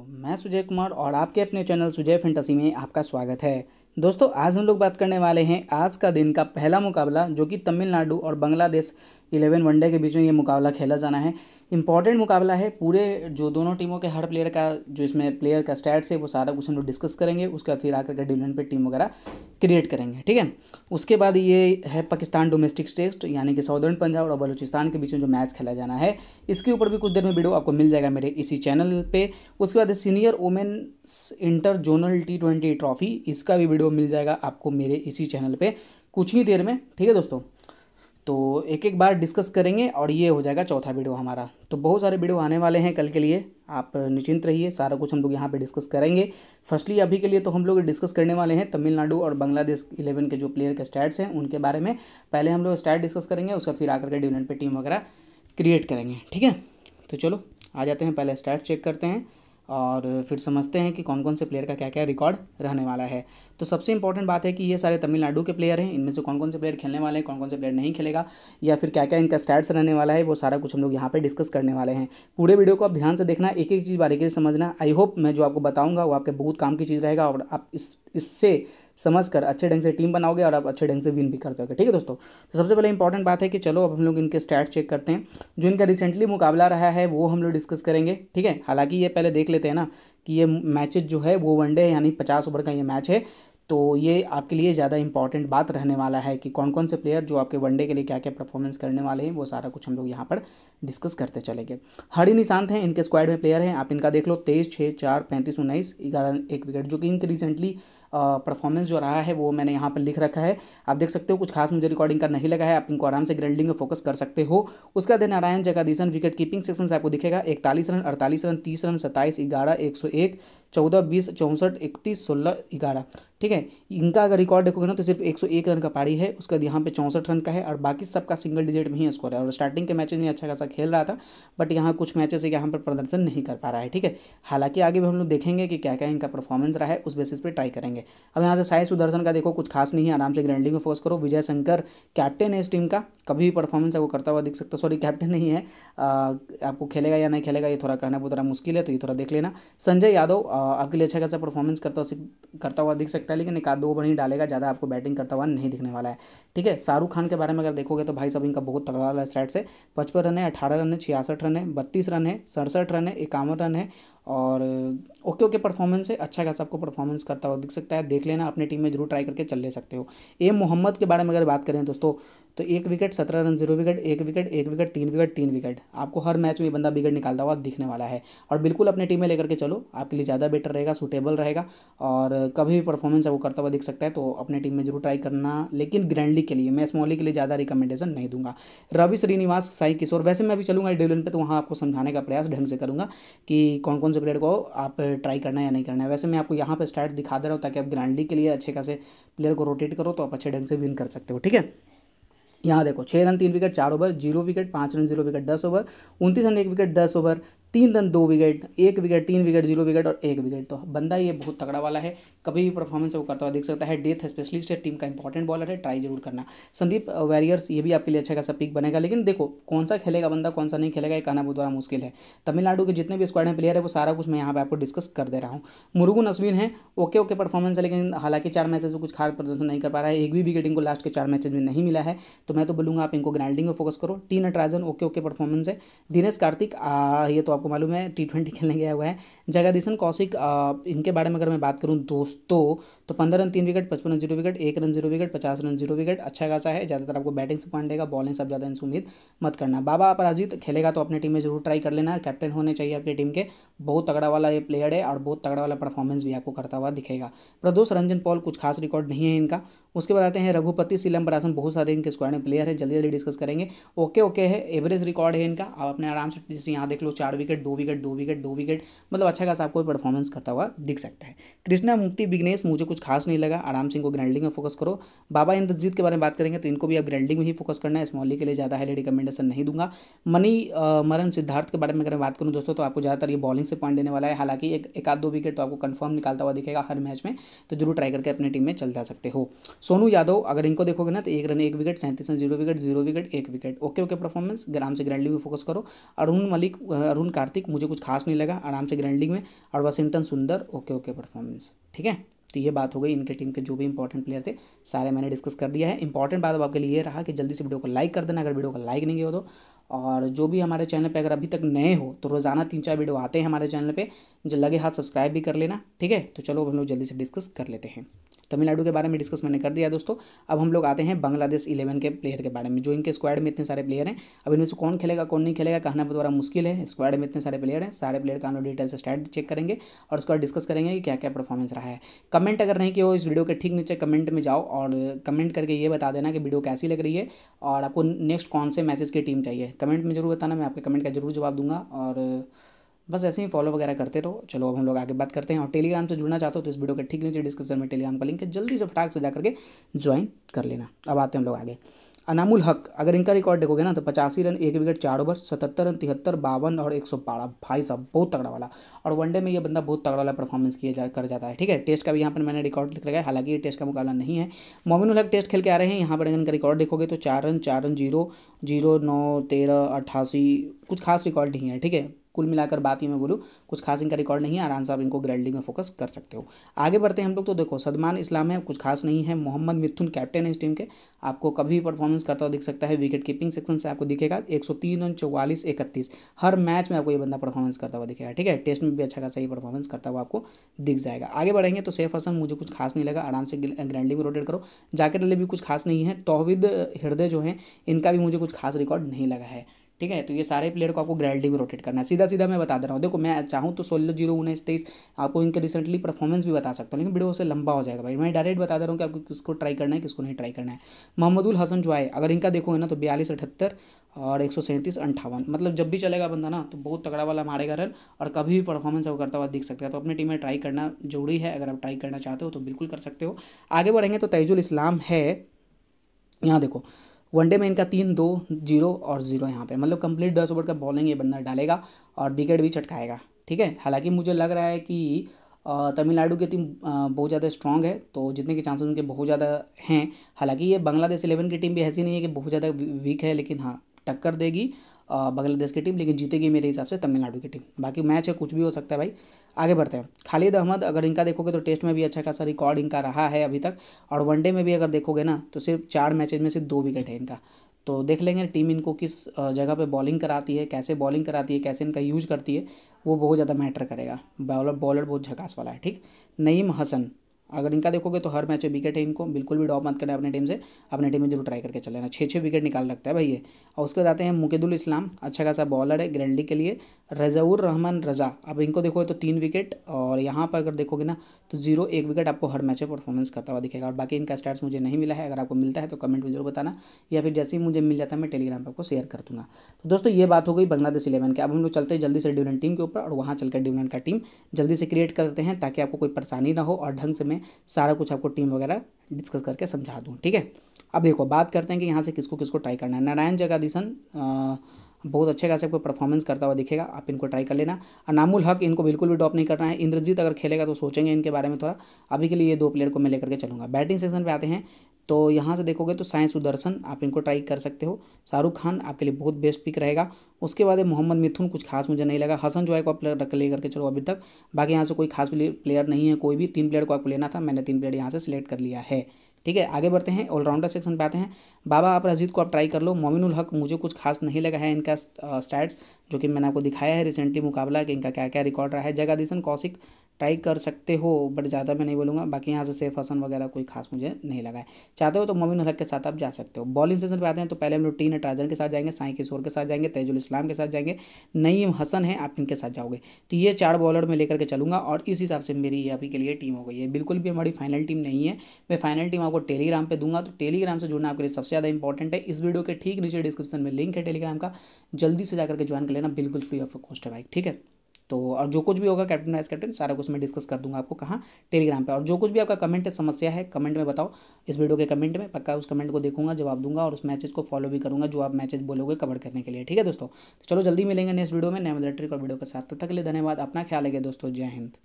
मैं सुजय कुमार और आपके अपने चैनल सुजय फेंटसी में आपका स्वागत है दोस्तों आज हम लोग बात करने वाले हैं आज का दिन का पहला मुकाबला जो कि तमिलनाडु और बांग्लादेश इलेवन वनडे के बीच में ये मुकाबला खेला जाना है इंपॉर्टेंट मुकाबला है पूरे जो दोनों टीमों के हर प्लेयर का जो इसमें प्लेयर का स्टैट्स है वो सारा कुछ हम लोग डिस्कस करेंगे उसके बाद फिर आकर के डिवीजन पे टीम वगैरह क्रिएट करेंगे ठीक है उसके बाद ये है पाकिस्तान डोमेस्टिक टेस्ट यानी कि साउदर्न पंजाब और बलूचिस्तान के बीच में जो मैच खेला जाना है इसके ऊपर भी कुछ देर में वीडियो आपको मिल जाएगा मेरे इसी चैनल पर उसके बाद senior women's inter zonal T twenty trophy इसका भी वीडियो मिल जाएगा आपको मेरे इसी चैनल पर कुछ ही देर में ठीक है दोस्तों तो एक एक बार डिस्कस करेंगे और ये हो जाएगा चौथा वीडियो हमारा तो बहुत सारे वीडियो आने वाले हैं कल के लिए आप निश्चिंत रहिए सारा कुछ हम लोग यहाँ पे डिस्कस करेंगे फर्स्टली अभी के लिए तो हम लोग डिस्कस करने वाले हैं तमिलनाडु और बांग्लादेश इलेवन के जो प्लेयर के स्टैट्स हैं उनके बारे में पहले हम लोग स्टैट डिस्कस करेंगे उसके फिर आकर के डिविडेंड पे टीम वगैरह क्रिएट करेंगे ठीक है तो चलो आ जाते हैं पहले स्टैट चेक करते हैं और फिर समझते हैं कि कौन कौन से प्लेयर का क्या क्या रिकॉर्ड रहने वाला है तो सबसे इंपॉर्टेंट बात है कि ये सारे तमिलनाडु के प्लेयर हैं इनमें से कौन कौन से प्लेयर खेलने वाले हैं कौन कौन से प्लेयर नहीं खेलेगा या फिर क्या क्या इनका स्टैट्स रहने वाला है वो सारा कुछ हम लोग यहाँ पर डिस्कस करने वाले हैं पूरे वीडियो को आप ध्यान से देखना एक एक चीज़ बारीकी से समझना आई होप मैं जो आपको बताऊँगा वो आपके बहुत काम की चीज़ रहेगा और आप इस इससे समझ कर अच्छे ढंग से टीम बनाओगे और आप अच्छे ढंग से विन भी कर दोगे ठीक है दोस्तों तो सबसे पहले इंपॉर्टेंट बात है कि चलो अब हम लोग इनके स्टैट चेक करते हैं जो इनका रिसेंटली मुकाबला रहा है वो हम लोग डिस्कस करेंगे ठीक है हालांकि ये पहले देख लेते हैं ना कि ये मैचेज जो है वो वनडे यानी पचास ओवर का ये मैच है तो ये आपके लिए ज़्यादा इंपॉर्टेंट बात रहने वाला है कि कौन कौन से प्लेयर जो आपके वनडे के लिए क्या क्या परफॉर्मेंस करने वाले हैं वो सारा कुछ हम लोग यहाँ पर डिस्कस करते चलेंगे हरी निशांत हैं इनके स्क्वाड में प्लेयर हैं आप इनका देख लो तेईस छः चार पैंतीस उन्नीस ग्यारह एक विकेट जो कि इनके रिसेंटली परफॉर्मेंस जो रहा है वो मैंने यहाँ पर लिख रखा है आप देख सकते हो कुछ खास मुझे रिकॉर्डिंग का नहीं लगा है आप इनको आराम से ग्रेडिंग में फोकस कर सकते हो उसका दिन Narayan Jagadeesan wicket keeping section से आपको दिखेगा इकतालीस रन अड़तालीस रन तीस रन सत्ताईस ग्यारह एक सौ एक चौदह बीस चौंसठ इकतीस सोलह ग्यारह ठीक है इनका अगर रिकॉर्ड देखोगे ना तो सिर्फ एक सौ एक रन का पारी है उसके बाद यहाँ पे चौंसठ रन का है और बाकी सबका सिंगल डिजिट में ही स्कोर है और स्टार्टिंग के मैचेज में अच्छा खासा खेल रहा था बट यहाँ कुछ मैचेस यहाँ पर प्रदर्शन नहीं कर पा रहा है ठीक है हालांकि आगे भी हम लोग देखेंगे कि क्या क्या इनका परफॉर्मेंस रहा है उस बेसिस पर ट्राई करेंगे अब यहाँ से साई सुदर्शन का देखो कुछ खास नहीं है आराम से ग्रैंडिंग में फोकस करो विजय शंकर कैप्टन है इस टीम का कभी भी परफॉर्मेंस है वो करता हुआ दिख सकता सॉरी कैप्टन नहीं है आपको खेलेगा या नहीं खेलेगा ये थोड़ा कहना बहुत थोड़ा मुश्किल है तो ये थोड़ा देख लेना संजय यादव आपके लिए अच्छा खासा परफॉर्मेंस करता करता हुआ दिख सकता है लेकिन एक आध दो ओवर ही डालेगा ज़्यादा आपको बैटिंग करता हुआ नहीं दिखने वाला है ठीक है शाहरुख खान के बारे में अगर देखोगे तो भाई साहब इनका बहुत तगड़ा वाला स्टैट से पचपन रन है अठारह रन है छियासठ रन है बत्तीस रन है सड़सठ रन है इक्यावन रन है और ओके ओके परफॉर्मेंस है अच्छा खासा आपको परफॉर्मेंस करता हुआ दिख सकता है देख लेना अपनी टीम में जरूर ट्राई करके चल ले सकते हो ए मोहम्मद के बारे में अगर बात करें दोस्तों तो एक विकेट सत्रह रन जीरो विकेट एक विकेट एक विकेट तीन विकेट तीन विकेट आपको हर मैच में बंदा विकेट निकालता हुआ दिखने वाला है और बिल्कुल अपने टीम में लेकर के चलो आपके लिए ज़्यादा बेटर रहेगा सुटेबल रहेगा और कभी भी परफॉर्मेंस वो करता हुआ दिख सकता है तो अपने टीम में जरूर ट्राई करना लेकिन ग्रैंडली के लिए मैं स्मॉली के लिए ज़्यादा रिकमेंडेशन नहीं दूंगा रवि श्रीनिवास साई किशोर वैसे मैं अभी चलूँगा डिविजन पर तो वहाँ आपको समझाने का प्रयास ढंग से करूँगा कि कौन कौन से प्लेयर को आप ट्राई करना है या नहीं करना है वैसे मैं आपको यहाँ पर स्टार्ट दिखा दे रहा हूँ ताकि आप ग्रैंडली के लिए अच्छे खासे प्लेयर को रोटेट करो तो आप अच्छे ढंग से विन कर सकते हो ठीक है यहाँ देखो छः रन तीन विकेट चार ओवर जीरो विकेट पाँच रन जीरो विकेट दस ओवर उनतीस रन एक विकेट दस ओवर तीन रन दो विकेट एक विकेट तीन विकेट जीरो विकेट और एक विकेट तो बंदा ये बहुत तगड़ा वाला है कभी भी परफॉर्मेंस वो करता हुआ देख सकता है डेथ स्पेशलिस्ट है टीम का इंपॉर्टेंट बॉलर है ट्राई जरूर करना संदीप वैरियर्स ये भी आपके लिए अच्छा खासा पिक बनेगा लेकिन देखो कौन सा खेलेगा बंदा कौन सा नहीं खेलेगा ये कहना बहुत बड़ा मुश्किल है तमिलनाडु के जितने भी स्क्वाड में प्लेयर है वो सारा कुछ मैं यहाँ पर आपको डिस्कस कर दे रहा हूँ मुरुगन अश्विन है ओके ओके परफॉर्मेंस है लेकिन हालांकि चार मैचेस में कुछ खास प्रदर्शन नहीं कर पा रहा है एक भी विकेट इनको लास्ट के चार मैचेज में नहीं मिला है तो मैं तो बोलूँगा आप इनको ग्राइंडिंग में फोकस करो T Natarajan okay okay performance है दिनेश कार्तिक ये तो आपको मालूम है टी ट्वेंटी खेलने गया हुआ है जगदीशन कौशिक इनके बारे में अगर मैं बात करूँ दोस्तों तो पंद्रह रन तीन विकेट पचपन रन जीरो विकेट एक रन जीरो विकेट पचास रन जीरो विकेट अच्छा खासा है ज़्यादातर आपको बैटिंग से पॉइंट देगा बॉलिंग से आप ज़्यादा इनसे उम्मीद मत करना बाबा अपराजित खेलेगा तो अपनी टीम में जरूर ट्राई कर लेना कैप्टन होने चाहिए आपकी टीम के बहुत तगड़ा वाला ये प्लेयर है और बहुत तगड़ा वाला परफॉर्मेंस भी आपको करता हुआ दिखेगा प्रदोष रंजन पॉल कुछ खास रिकॉर्ड नहीं है इनका उसके बाद आते हैं रघुपति सीलम बरासन बहुत सारे इनके स्क्वाड में प्लेयर है जल्दी जल्दी डिस्कस करेंगे ओके ओके है एवरेज रिकॉर्ड है इनका आप अपने आराम से यहाँ देख लो चार विकेट विकेट दो विकेट दो विकेट दो विकेट मतलब अच्छा खासा आपको परफॉर्मेंस करता हुआ दिख सकता है कृष्णा मुक्ति बिग्नेश मुझे कुछ खास नहीं लगा आराम सिंह को ग्रैंडिंग में फोकस करो बाबा इंद्रजीत के बारे में बात करेंगे तो इनको भी आप ग्रैंडिंग में ही फोकस करना है स्मॉली के लिए ज़्यादा हाईली रिकमेंडेशन नहीं दूंगा मनी मरन सिद्धार्थ के बारे में अगर मैं बात करूँ दोस्तों तो आपको ज़्यादातर ये बॉलिंग से पॉइंट देने वाला है हालांकि एक एक आध दो विकेट तो आपको कन्फर्म निकालता हुआ दिखेगा हर मैच में तो जरूर ट्राई करके अपनी टीम में चल जा सकते हो सोनू यादव अगर इनको देखोगे ना तो एक रन एक विकेट सैंतीस run zero wicket zero wicket एक विकेट ओके ओके परफॉर्मेंस ग्राम से ग्रैंडिंग में फोकस करो अरुण मलिक अरुण कार्तिक मुझे कुछ खास नहीं लगा आराम से ग्रैंडलिंग में और वाशिंगटन सुंदर ओके ओके परफॉर्मेंस ठीक है तो ये बात हो गई इनके टीम के जो भी इंपॉर्टेंट प्लेयर थे सारे मैंने डिस्कस कर दिया है इंपॉर्टेंट बात अब आपके लिए रहा कि जल्दी से वीडियो को लाइक कर देना अगर वीडियो को लाइक नहीं किया हो तो और जो भी हमारे चैनल पे अगर अभी तक नए हो तो रोज़ाना तीन चार वीडियो आते हैं हमारे चैनल पे जो लगे हाथ सब्सक्राइब भी कर लेना ठीक है तो चलो हम लोग जल्दी से डिस्कस कर लेते हैं तमिलनाडु के बारे में डिस्कस मैंने कर दिया दोस्तों अब हम लोग आते हैं बांग्लादेश इलेवन के प्लेयर के बारे में जो इनके स्क्वाड में इतने सारे प्लेयर हैं अब इनमें से कौन खेलेगा कौन नहीं खेलेगा कहना द्वारा मुश्किल है स्क्वाड में इतने सारे प्लेयर हैं सारे प्लेयर का हम लोग डिटेल से स्टैट चेक करेंगे और उसका डिस्कस करेंगे कि क्या क्या परफॉर्मेंस रहा है कमेंट अगर नहीं किया हो इस वीडियो के ठीक नीचे कमेंट में जाओ और कमेंट करके ये बता देना कि वीडियो कैसी लग रही है और आपको नेक्स्ट कौन से मैसेज की टीम चाहिए कमेंट में जरूर बताना मैं आपके कमेंट का जरूर जवाब दूंगा और बस ऐसे ही फॉलो वगैरह करते रहो चलो अब हम लोग आगे बात करते हैं और टेलीग्राम से जुड़ना चाहते हो तो इस वीडियो के ठीक नीचे डिस्क्रिप्शन में टेलीग्राम का लिंक है जल्दी से फटाक से जा के ज्वाइन कर लेना अब आते हैं हम लोग आगे अनामुल हक अगर इनका रिकॉर्ड देखोगे ना तो पचासी रन एक विकेट चार ओवर सतहत्तर रन तिहत्तर बावन और एक सौ बारह भाई साहब बहुत तगड़ा वाला और वनडे में ये बंदा बहुत तगड़ा वाला परफॉर्मेंस किया जा कर जाता है ठीक है टेस्ट का भी यहाँ पर मैंने रिकॉर्ड लिख रखा है हालांकि ये टेस्ट का मुकाबला नहीं है मोमिन हक टेस्ट खेल के आ रहे हैं यहाँ पर अगर इनका रिकॉर्ड देखोगे तो चार रन चार रन जीरो जीरो नौ तेरह अट्ठासी कुछ खास रिकॉर्ड नहीं है ठीक है कुल मिलाकर बात ही मैं बोलूँ कुछ खास इनका रिकॉर्ड नहीं है आराम से आप इनको ग्रैंडिंग में फोकस कर सकते हो आगे बढ़ते हैं हम लोग तो देखो सदमान इस्लाम है कुछ खास नहीं है मोहम्मद मिथुन कैप्टन है इस टीम के आपको कभी भी परफॉर्मेंस करता हुआ दिख सकता है विकेट कीपिंग सेक्शन से आपको दिखेगा एक सौ तीन रन चौवालीस इकतीस हर मैच में आपको ये बंदा परफॉर्मेंस करता हुआ दिखेगा ठीक है टेस्ट में भी अच्छा खासा ये परफॉर्मेंस करता हुआ आपको दिख जाएगा आगे बढ़ेंगे तो सेफ हसन मुझे कुछ खास नहीं लगा आराम से ग्रैंडिंग में रोटेट करो जाकेट अली भी कुछ खास नहीं है तोहविद हृदय जो है इनका भी मुझे कुछ खास रिकॉर्ड नहीं लगा है ठीक है तो ये सारे प्लेयर को आपको ग्रेजुअली में रोटेट करना है सीधा सीधा मैं बता दे रहा हूँ देखो मैं चाहूँ तो सोलह जीरो उन्नीस तेईस आपको इनके रिसेंटली परफॉर्मेंस भी बता सकता हूँ लेकिन वीडियो से लंबा हो जाएगा भाई मैं डायरेक्ट बता दे रहा हूँ कि आपको किसको ट्राई करना है किसको नहीं ट्राई करना है मोहम्मदुल हसन जो आए अगर इनका देखोगे ना तो बयालीस अठहत्तर और एक सौ सैंतीस मतलब जब भी चलेगा बंदा ना तो बहुत तगड़ा वाला मारेगा रन और कभी भी परफॉर्मेंस वो करता हुआ दिख सकता है तो अपनी टीम में ट्राई करना जरूरी है अगर आप ट्राई करना चाहते हो तो बिल्कुल कर सकते हो आगे बढ़ेंगे तो तेजुल इस्लाम है यहाँ देखो वनडे में इनका तीन दो जीरो और जीरो यहाँ पे मतलब कंप्लीट दस ओवर का बॉलिंग ये बंदा डालेगा और विकेट भी चटकाएगा ठीक है हालांकि मुझे लग रहा है कि तमिलनाडु की टीम बहुत ज़्यादा स्ट्रांग है तो जितने के चांसेस उनके बहुत ज़्यादा हैं हालांकि ये बांग्लादेश इलेवन की टीम भी ऐसी नहीं है कि बहुत ज़्यादा वीक है लेकिन हाँ टक्कर देगी बांग्लादेश की टीम लेकिन जीतेगी मेरे हिसाब से तमिलनाडु की टीम बाकी मैच है कुछ भी हो सकता है भाई आगे बढ़ते हैं खालिद अहमद अगर इनका देखोगे तो टेस्ट में भी अच्छा खासा रिकॉर्ड इनका रहा है अभी तक और वनडे में भी अगर देखोगे ना तो सिर्फ चार मैचेज में से दो विकेट है इनका तो देख लेंगे टीम इनको किस जगह पे बॉलिंग कराती है कैसे बॉलिंग कराती है कैसे इनका यूज करती है वो बहुत ज़्यादा मैटर करेगा बॉलर बॉलर बहुत झकास वाला है ठीक नईम हसन अगर इनका देखोगे तो हर मैच में विकेट है इनको बिल्कुल भी डॉप मत करना अपने टीम से अपने टीम में जरूर ट्राई करके चलेना छः छः विकेट निकाल रखता है भाई ये और उसके बाद आते हैं मुकेदुल इस्लाम अच्छा खासा बॉलर है ग्रैंडी के लिए रजाउर रहमान रजा अब इनको देखोगे तो तीन विकेट और यहाँ पर अगर देखोगे ना तो जीरो एक विकेट आपको हर मैच में परफॉर्मेंस करता हुआ दिखेगा और बाकी इनका स्टार्ट मुझे नहीं मिला है अगर आपको मिलता है तो कमेंट में जरूर बताना या फिर जैसे ही मुझे मिल जाता है मैं टेलीग्राम पर आपको शेयर कर दूँगा तो दोस्तों ये बात हो गई बांग्लादेश इलेवन के अब हम लोग चलते हैं जल्दी से ड्यूलन टीम के ऊपर और वहाँ चलकर ड्यूलन का टीम जल्दी से क्रिएट करते हैं ताकि आपको कोई परेशानी ना हो और ढंग से मैं में सारा कुछ आपको टीम वगैरह डिस्कस करके समझा दूँ ठीक है अब देखो बात करते हैं कि यहाँ से किसको किसको ट्राई करना है नारायण जगादीशन बहुत अच्छे खासे आपको परफॉर्मेंस करता हुआ दिखेगा आप इनको ट्राई कर लेना अनामुल हक इनको बिल्कुल भी डॉप नहीं करना है इंद्रजीत अगर खेलेगा तो सोचेंगे इनके बारे में थोड़ा अभी के लिए ये दो प्लेयर को मैं लेकर के चलूँगा बैटिंग सेक्शन पे आते हैं तो यहाँ से देखोगे तो साइंस सुदर्शन आप इनको ट्राई कर सकते हो शाहरुख खान आपके लिए बहुत बेस्ट पिक रहेगा उसके बाद मोहम्मद मिथुन कुछ खास मुझे नहीं लगा हसन जो है को आप प्लेयर ले करके चलो अभी तक बाकी यहाँ से कोई खास प्लेयर नहीं है कोई भी तीन प्लेयर को आपको लेना था मैंने तीन प्लेयर यहाँ से सिलेक्ट कर लिया है ठीक है आगे बढ़ते हैं ऑलराउंडर सेक्शन पे आते हैं बाबा आप रजीद को आप ट्राई कर लो मोमिनुल हक मुझे कुछ खास नहीं लगा है इनका स्टैट्स जो कि मैंने आपको दिखाया है रिसेंटली मुकाबला कि इनका क्या क्या रिकॉर्ड रहा है जगादीशन कौशिक ट्राई कर सकते हो बट ज़्यादा मैं नहीं बोलूँगा बाकी यहाँ से सेफ हसन वगैरह कोई खास मुझे नहीं लगा है चाहते हो तो मोमिन हलक के साथ आप जा सकते हो बॉलिंग सेशन पर आते हैं तो पहले हम लोग टी नटराजन के साथ जाएंगे साई किशोर के साथ जाएंगे तेजुल इस्लाम के साथ जाएंगे नईम हसन है आप इनके साथ जाओगे तो ये चार बॉलर मैं लेकर के चलूँगा और इस हिसाब से मेरी ये अभी के लिए टीम हो गई है बिल्कुल भी हमारी फाइनल टीम नहीं है मैं फाइनल टीम आपको टेलीग्राम पर दूंगा तो टेलीग्राम से जुड़ना आपके लिए सबसे ज़्यादा इंपॉर्टेंट है इस वीडियो के ठीक नीचे डिस्क्रिप्शन में लिंक है टेलीग्राम का जल्दी से जाकर के ज्वाइन कर लेना बिल्कुल फ्री ऑफ कॉस्ट है भाई ठीक है तो और जो कुछ भी होगा कैप्टन वाइस कैप्टन सारा कुछ मैं डिस्कस कर दूंगा आपको कहाँ टेलीग्राम पर और जो कुछ भी आपका कमेंट है समस्या है कमेंट में बताओ इस वीडियो के कमेंट में पक्का उस कमेंट को देखूंगा जवाब दूंगा और उस मैचेज को फॉलो भी करूँगा जो आप मैचेज बोलोगे कवर करने के लिए ठीक है दोस्तों तो चलो जल्दी मिलेंगे नेक्स्ट वीडियो में नए मिलेट्रिक और वीडियो के साथ तब तक के लिए धन्यवाद अपना ख्याल है दोस्तों जय हिंद